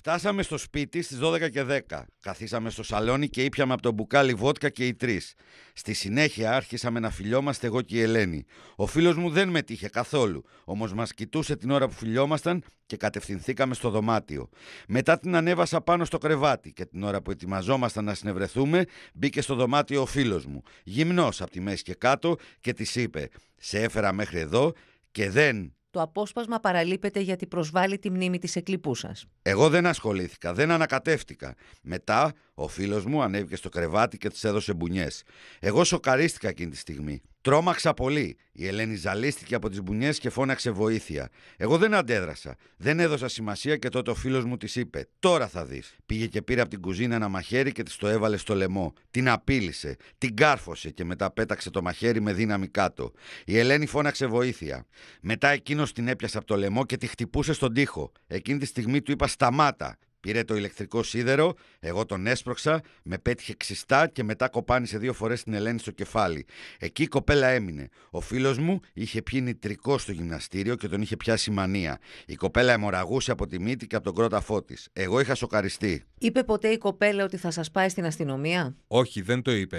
Φτάσαμε στο σπίτι στις 12 και 10. Καθίσαμε στο σαλόνι και ήπιαμε από τον μπουκάλι βότκα και οι τρεις. Στη συνέχεια άρχισαμε να φιλιόμαστε εγώ και η Ελένη. Ο φίλος μου δεν μετήχε καθόλου, όμως μας κοιτούσε την ώρα που φιλιόμασταν και κατευθυνθήκαμε στο δωμάτιο. Μετά την ανέβασα πάνω στο κρεβάτι και την ώρα που ετοιμαζόμασταν να συνευρεθούμε μπήκε στο δωμάτιο ο φίλος μου, γυμνός από τη μέση και κάτω και της είπε «Σε έφερα μέχρι εδώ και δεν το απόσπασμα παραλείπεται γιατί προσβάλλει τη μνήμη της εκλipού Εγώ δεν ασχολήθηκα, δεν ανακατεύτηκα. Μετά, ο φίλος μου ανέβηκε στο κρεβάτι και της έδωσε μπουνιές. Εγώ σοκαρίστηκα εκείνη τη στιγμή. Τρώμαξα πολύ. Η Ελένη ζαλίστηκε από τις μπουνιές και φώναξε βοήθεια. Εγώ δεν αντέδρασα. Δεν έδωσα σημασία και τότε ο φίλος μου της είπε: Τώρα θα δεις. Πήγε και πήρε από την κουζίνα ένα μαχαίρι και της το έβαλε στο λαιμό. Την απείλησε, την κάρφωσε και μετά πέταξε το μαχαίρι με δύναμη κάτω. Η Ελένη φώναξε βοήθεια. Μετά εκείνος την έπιασε από το λαιμό και τη χτυπούσε στον τοίχο. Εκείνη τη στιγμή του είπα: Σταμάτα. Πήρε το ηλεκτρικό σίδερο, εγώ τον έσπρωξα, με πέτυχε ξιστά και μετά κοπάνισε δύο φορές την Ελένη στο κεφάλι. Εκεί η κοπέλα έμεινε. Ο φίλος μου είχε πιει νητρικό στο γυμναστήριο και τον είχε πιάσει μανία. Η κοπέλα εμοραγούσε από τη μύτη και από τον κρόταφό της. Εγώ είχα σοκαριστεί. Είπε ποτέ η κοπέλα ότι θα σας πάει στην αστυνομία. Όχι, δεν το είπε.